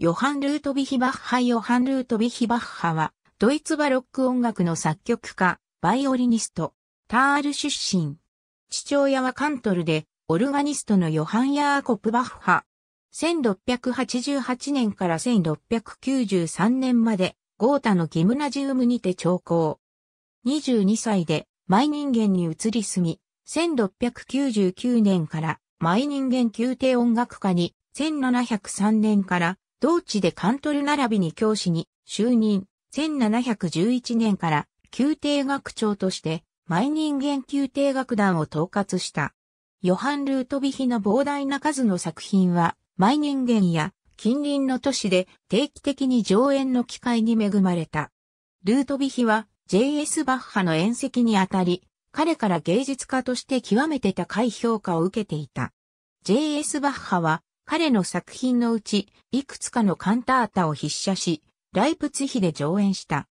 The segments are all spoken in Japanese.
ヨハン・ルートビヒバッハ・ヨハン・ルートビヒバッハは、ドイツバロック音楽の作曲家、バイオリニスト、タール出身。父親はカントルで、オルガニストのヨハン・ヤーコプ・バッハ。1688年から1693年まで、ゴータのギムナジウムにて聴講。22歳で、マイ人間に移り住み、1699年から、マイ人間宮廷音楽家に、1703年から同地でカントル並びに教師に就任、1711年から宮廷学長として毎人間宮廷楽団を統括した。ヨハン・ルートビヒの膨大な数の作品は、毎人間や近隣の都市で定期的に上演の機会に恵まれた。ルートビヒは J.S. バッハの宴席にあたり、彼から芸術家として極めて高い評価を受けていた。J.S. バッハは彼の作品のうち、いくつかのカンタータを筆写し、ライプツヒで上演した。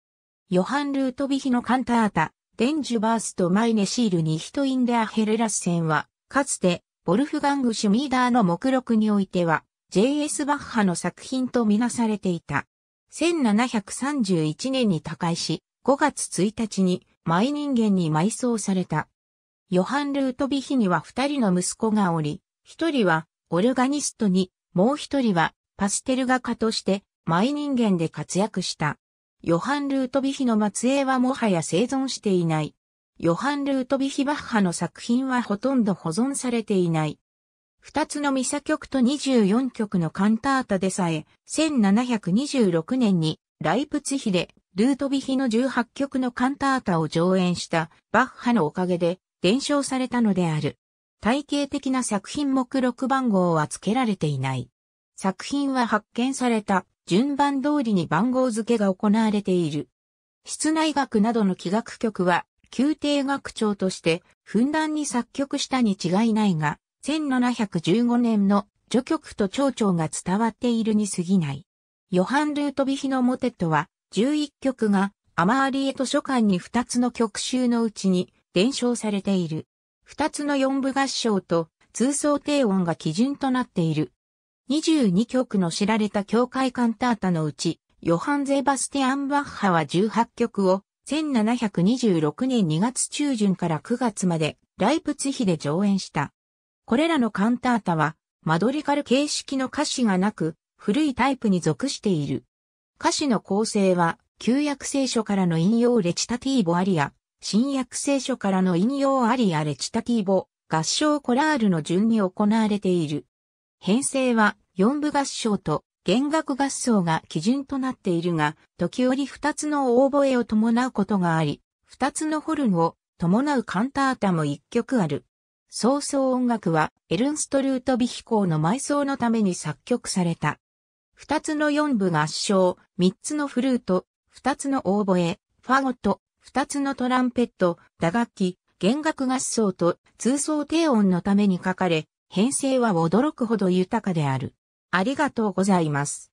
ヨハン・ルートビヒのカンタータ、デンジュバースとマイネシールにヒトインデア・ヘルラッセンは、かつて、ボルフガング・シュミーダーの目録においては、J.S. バッハの作品とみなされていた。1731年に他界し、5月1日に、マイ人間に埋葬された。ヨハン・ルートビヒには二人の息子がおり、一人はオルガニストに、もう一人は、パステル画家として、イ人間で活躍した。ヨハン・ルートビヒの末裔はもはや生存していない。ヨハン・ルートビヒ・バッハの作品はほとんど保存されていない。二つのミサ曲と24曲のカンタータでさえ、1726年にライプツヒでルートビヒの18曲のカンタータを上演したバッハのおかげで伝承されたのである。体系的な作品目録番号は付けられていない。作品は発見された順番通りに番号付けが行われている。室内楽などの器楽曲は、宮廷楽長として、ふんだんに作曲したに違いないが、1715年の序曲と長調が伝わっているに過ぎない。ヨハン・ルートビヒのモテットは、11曲がアマーリエ図書館に2つの曲集のうちに伝承されている。二つの四部合唱と通奏低音が基準となっている。22曲の知られた教会カンタータのうち、ヨハン・ゼバスティアン・バッハは18曲を1726年2月中旬から9月までライプツヒで上演した。これらのカンタータはマドリカル形式の歌詞がなく古いタイプに属している。歌詞の構成は旧約聖書からの引用レチタティーボアリア、新約聖書からの引用ありやレチタティーボ、合唱コラールの順に行われている。編成は四部合唱と弦楽合奏が基準となっているが、時折二つのオーボエを伴うことがあり、二つのホルンを伴うカンタータも一曲ある。早々音楽はエルンストルートビヒコーの埋葬のために作曲された。二つの四部合唱、三つのフルート、二つのオーボエ、ファゴット、二つのトランペット、打楽器、弦楽合奏と通奏低音のために書かれ、編成は驚くほど豊かである。ありがとうございます。